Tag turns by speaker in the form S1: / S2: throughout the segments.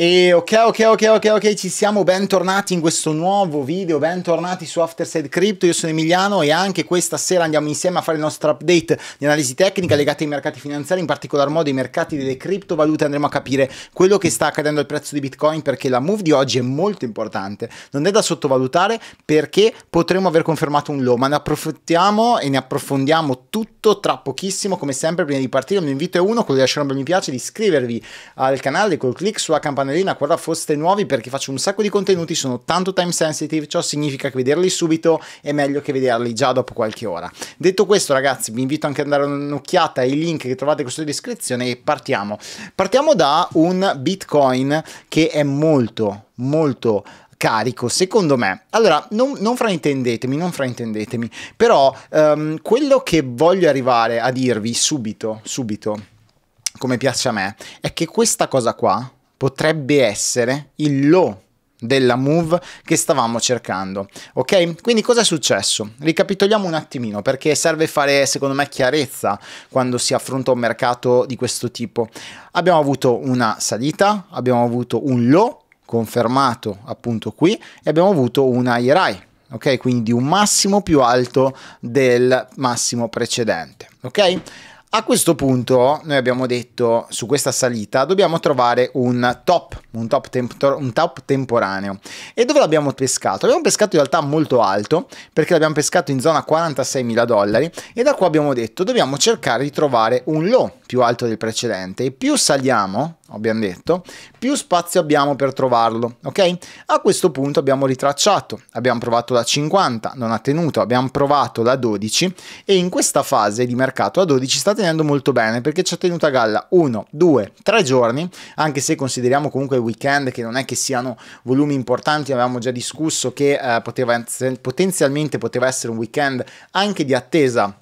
S1: E ok, ok, ok, ok, ok, ci siamo, bentornati in questo nuovo video, bentornati su Afterside Crypto, io sono Emiliano e anche questa sera andiamo insieme a fare il nostro update di analisi tecnica legata ai mercati finanziari, in particolar modo ai mercati delle criptovalute, andremo a capire quello che sta accadendo al prezzo di Bitcoin perché la move di oggi è molto importante, non è da sottovalutare perché potremmo aver confermato un low, ma ne approfittiamo e ne approfondiamo tutto tra pochissimo, come sempre prima di partire, un invito è uno, quello di lasciare un bel mi piace, di iscrivervi al canale col clic sulla campanella campanellina, quella foste nuovi perché faccio un sacco di contenuti, sono tanto time sensitive, ciò significa che vederli subito è meglio che vederli già dopo qualche ora. Detto questo ragazzi vi invito anche a dare un'occhiata ai link che trovate in descrizione e partiamo. Partiamo da un bitcoin che è molto molto carico, secondo me. Allora, non, non, fraintendetemi, non fraintendetemi, però um, quello che voglio arrivare a dirvi subito, subito, come piace a me, è che questa cosa qua potrebbe essere il low della move che stavamo cercando ok quindi cosa è successo ricapitoliamo un attimino perché serve fare secondo me chiarezza quando si affronta un mercato di questo tipo abbiamo avuto una salita abbiamo avuto un low confermato appunto qui e abbiamo avuto una IRAI ok quindi un massimo più alto del massimo precedente ok a questo punto noi abbiamo detto su questa salita dobbiamo trovare un top, un top, tempo, un top temporaneo. E dove l'abbiamo pescato? L'abbiamo pescato in realtà molto alto perché l'abbiamo pescato in zona 46.000 dollari e da qua abbiamo detto dobbiamo cercare di trovare un low più alto del precedente e più saliamo abbiamo detto, più spazio abbiamo per trovarlo, ok? A questo punto abbiamo ritracciato, abbiamo provato da 50, non ha tenuto, abbiamo provato da 12 e in questa fase di mercato a 12 sta tenendo molto bene perché ci ha tenuto a galla 1, 2, 3 giorni, anche se consideriamo comunque il weekend che non è che siano volumi importanti, avevamo già discusso che eh, poteva, potenzialmente poteva essere un weekend anche di attesa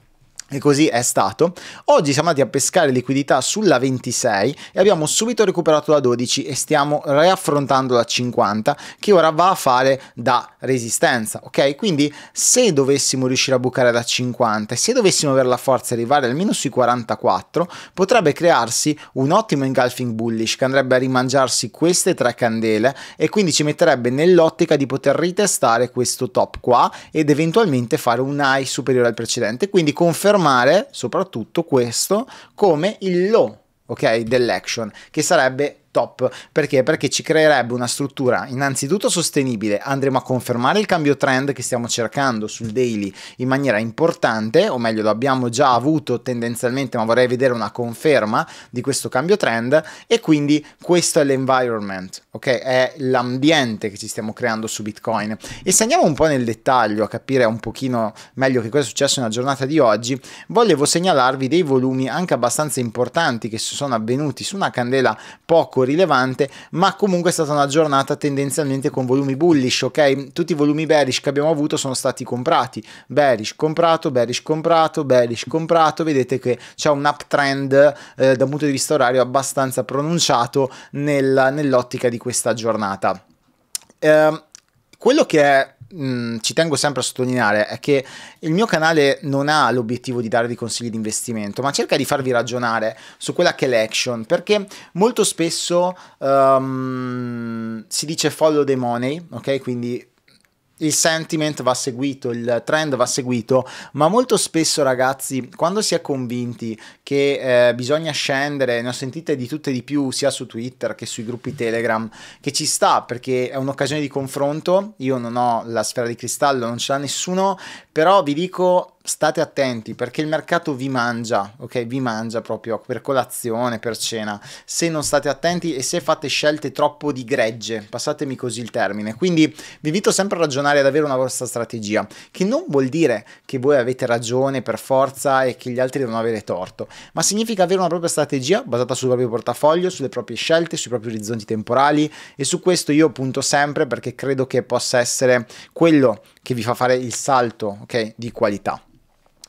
S1: e così è stato. Oggi siamo andati a pescare liquidità sulla 26 e abbiamo subito recuperato la 12 e stiamo riaffrontando la 50 che ora va a fare da resistenza, ok? Quindi se dovessimo riuscire a bucare la 50 e se dovessimo avere la forza di arrivare almeno sui 44 potrebbe crearsi un ottimo engulfing bullish che andrebbe a rimangiarsi queste tre candele e quindi ci metterebbe nell'ottica di poter ritestare questo top qua ed eventualmente fare un high superiore al precedente. Quindi confermo confermare soprattutto questo come il low ok, dell'action, che sarebbe top. Perché? Perché ci creerebbe una struttura innanzitutto sostenibile, andremo a confermare il cambio trend che stiamo cercando sul daily in maniera importante, o meglio lo abbiamo già avuto tendenzialmente, ma vorrei vedere una conferma di questo cambio trend e quindi questo è l'environment, ok? È l'ambiente che ci stiamo creando su Bitcoin. E se andiamo un po' nel dettaglio a capire un pochino meglio che cosa è successo nella giornata di oggi, volevo segnalarvi dei volumi anche abbastanza importanti che si sono avvenuti su una candela poco rilevante, ma comunque è stata una giornata tendenzialmente con volumi bullish, ok? Tutti i volumi bearish che abbiamo avuto sono stati comprati, bearish comprato, bearish comprato, bearish comprato, vedete che c'è un uptrend eh, da un punto di vista orario abbastanza pronunciato nel, nell'ottica di questa giornata. Eh, quello che è mh, mm, ci tengo sempre a sottolineare è che il mio canale non ha l'obiettivo di darvi consigli di investimento, ma cerca di farvi ragionare su quella che è l'action, perché molto spesso um, si dice follow the money, ok? Quindi il sentiment va seguito, il trend va seguito, ma molto spesso ragazzi, quando si è convinti che eh, bisogna scendere, ne ho sentite di tutte e di più sia su Twitter che sui gruppi Telegram, che ci sta perché è un'occasione di confronto, io non ho la sfera di cristallo, non ce l'ha nessuno, però vi dico state attenti perché il mercato vi mangia, ok? Vi mangia proprio per colazione, per cena, se non state attenti e se fate scelte troppo di gregge, passatemi così il termine. Quindi vi invito sempre a ragionare ad avere una vostra strategia, che non vuol dire che voi avete ragione per forza e che gli altri devono avere torto, ma significa avere una propria strategia basata sul proprio portafoglio, sulle proprie scelte, sui propri orizzonti temporali e su questo io punto sempre perché credo che possa essere quello che vi fa fare il salto, ok? Di qualità.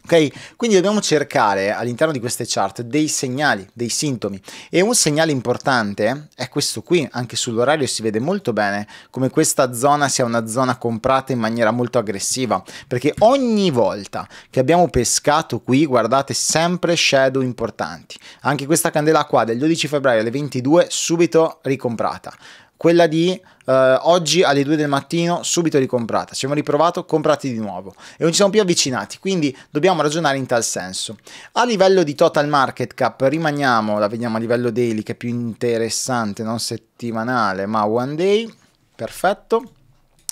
S1: Ok? Quindi dobbiamo cercare all'interno di queste chart dei segnali, dei sintomi e un segnale importante è questo qui, anche sull'orario si vede molto bene come questa zona sia una zona comprata in maniera molto aggressiva, perché ogni volta che abbiamo pescato qui, guardate sempre shadow importanti. Anche questa candela qua del 12 febbraio alle 22 subito ricomprata quella di eh, oggi alle 2 del mattino subito ricomprata, ci siamo riprovato, comprati di nuovo e non ci siamo più avvicinati, quindi dobbiamo ragionare in tal senso. A livello di total market cap rimaniamo, la vediamo a livello daily che è più interessante, non settimanale ma one day, perfetto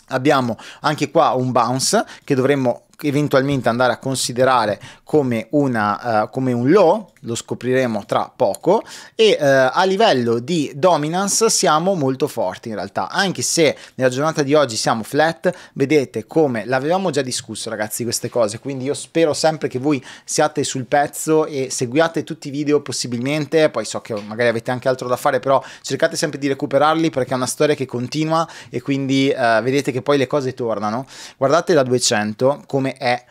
S1: abbiamo anche qua un bounce che dovremmo eventualmente andare a considerare come, una, uh, come un low, lo scopriremo tra poco, e uh, a livello di dominance siamo molto forti in realtà, anche se nella giornata di oggi siamo flat, vedete come l'avevamo già discusso ragazzi queste cose, quindi io spero sempre che voi siate sul pezzo e seguiate tutti i video possibilmente, poi so che magari avete anche altro da fare, però cercate sempre di recuperarli perché è una storia che continua e quindi uh, vedete che poi le cose tornano. Guardate la 200 come me è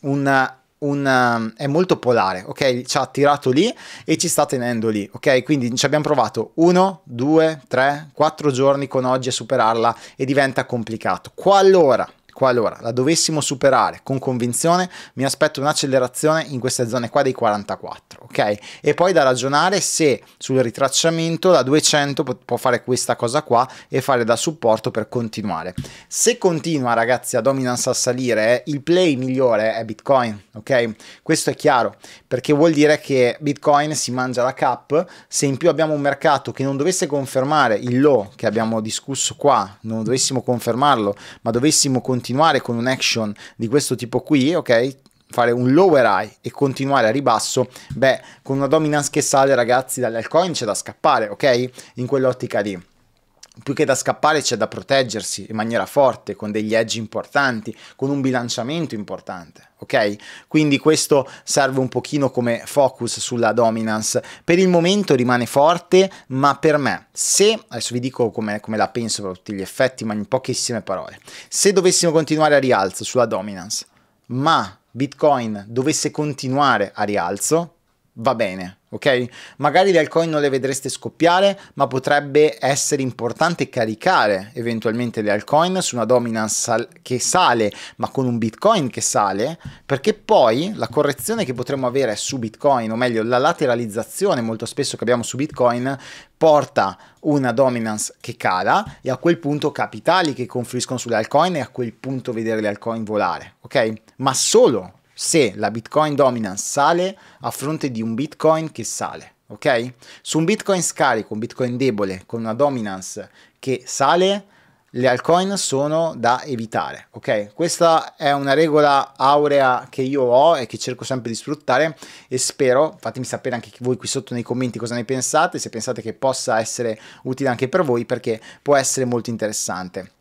S1: un un, um, è molto polare, ok? Ci ha tirato lì e ci sta tenendo lì, ok? Quindi ci abbiamo provato uno, due, tre, quattro giorni con oggi a superarla e diventa complicato. Qualora Qualora la dovessimo superare con convinzione, mi aspetto un'accelerazione in queste zone qua dei 44, ok? E poi da ragionare se sul ritracciamento la 200 può fare questa cosa qua e fare da supporto per continuare. Se continua, ragazzi, a dominance a salire, eh, il play migliore è Bitcoin, ok? Questo è chiaro, perché vuol dire che Bitcoin si mangia la cap, se in più abbiamo un mercato che non dovesse confermare il low che abbiamo discusso qua, non dovessimo confermarlo, ma dovessimo continuare continuare con un action di questo tipo qui, ok? fare un lower high e continuare a ribasso, beh, con una dominance che sale, ragazzi, dalle altcoin c'è da scappare, ok? In quell'ottica lì più che da scappare c'è da proteggersi in maniera forte, con degli edge importanti, con un bilanciamento importante, ok? Quindi questo serve un pochino come focus sulla dominance. Per il momento rimane forte, ma per me, se, adesso vi dico come, come la penso per tutti gli effetti, ma in pochissime parole, se dovessimo continuare a rialzo sulla dominance, ma Bitcoin dovesse continuare a rialzo, va bene, ok? Magari le altcoin non le vedreste scoppiare, ma potrebbe essere importante caricare eventualmente le altcoin su una dominance che sale, ma con un Bitcoin che sale, perché poi la correzione che potremmo avere su Bitcoin, o meglio la lateralizzazione molto spesso che abbiamo su Bitcoin, porta una dominance che cala e a quel punto capitali che confluiscono sulle altcoin e a quel punto vedere le altcoin volare, ok? Ma solo se la Bitcoin dominance sale a fronte di un Bitcoin che sale. Ok? Su un Bitcoin scarico, un Bitcoin debole con una dominance che sale, le altcoin sono da evitare, ok? Questa è una regola aurea che io ho e che cerco sempre di sfruttare e spero, fatemi sapere anche voi qui sotto nei commenti cosa ne pensate, se pensate che possa essere utile anche per voi perché può essere molto interessante.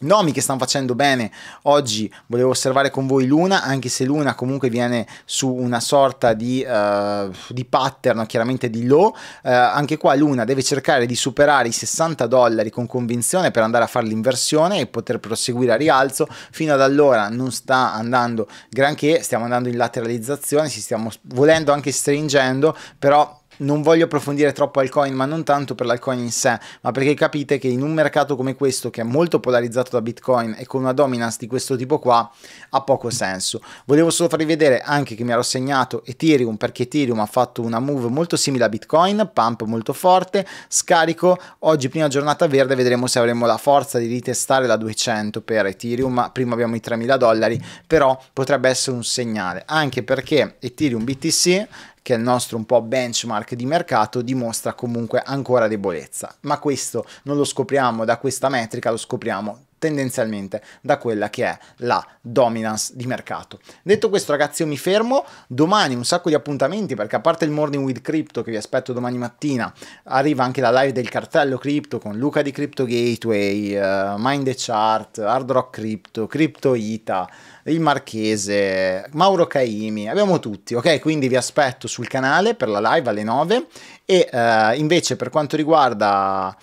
S1: Nomi che stanno facendo bene oggi, volevo osservare con voi Luna, anche se Luna comunque viene su una sorta di, uh, di pattern chiaramente di low, uh, eh, anche qua Luna deve cercare di superare i 60 dollari con convinzione per andare a fare l'inversione e poter proseguire a rialzo, fino ad allora non sta andando granché, stiamo andando in lateralizzazione, si stiamo volendo anche stringendo, però non voglio approfondire troppo al coin, ma non tanto per l'alcoin in sé, ma perché capite che in un mercato come questo, che è molto polarizzato da Bitcoin e con una dominance di questo tipo qua, ha poco senso. Volevo solo farvi vedere anche che mi ero segnato Ethereum, perché Ethereum ha fatto una move molto simile a Bitcoin, pump molto forte, scarico, oggi prima giornata verde vedremo se avremo la forza di ritestare la 200 per Ethereum, prima abbiamo i 3000 dollari, però potrebbe essere un segnale, anche perché Ethereum BTC che è il nostro un po' benchmark di mercato, dimostra comunque ancora debolezza. Ma questo non lo scopriamo da questa metrica, lo scopriamo tendenzialmente da quella che è la dominance di mercato. Detto questo ragazzi io mi fermo, domani un sacco di appuntamenti perché a parte il morning with crypto che vi aspetto domani mattina, arriva anche la live del cartello crypto con Luca di Crypto Gateway, uh, Mind the Chart, Hard Rock Crypto, Crypto Ita, il Marchese, Mauro Caimi, abbiamo tutti, ok? Quindi vi aspetto sul canale per la live alle 9 e uh, invece per quanto riguarda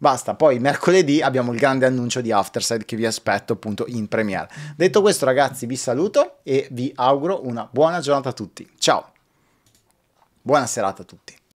S1: Basta, poi mercoledì abbiamo il grande annuncio di Afterside che vi aspetto appunto in premiere. Detto questo ragazzi vi saluto e vi auguro una buona giornata a tutti. Ciao, buona serata a tutti.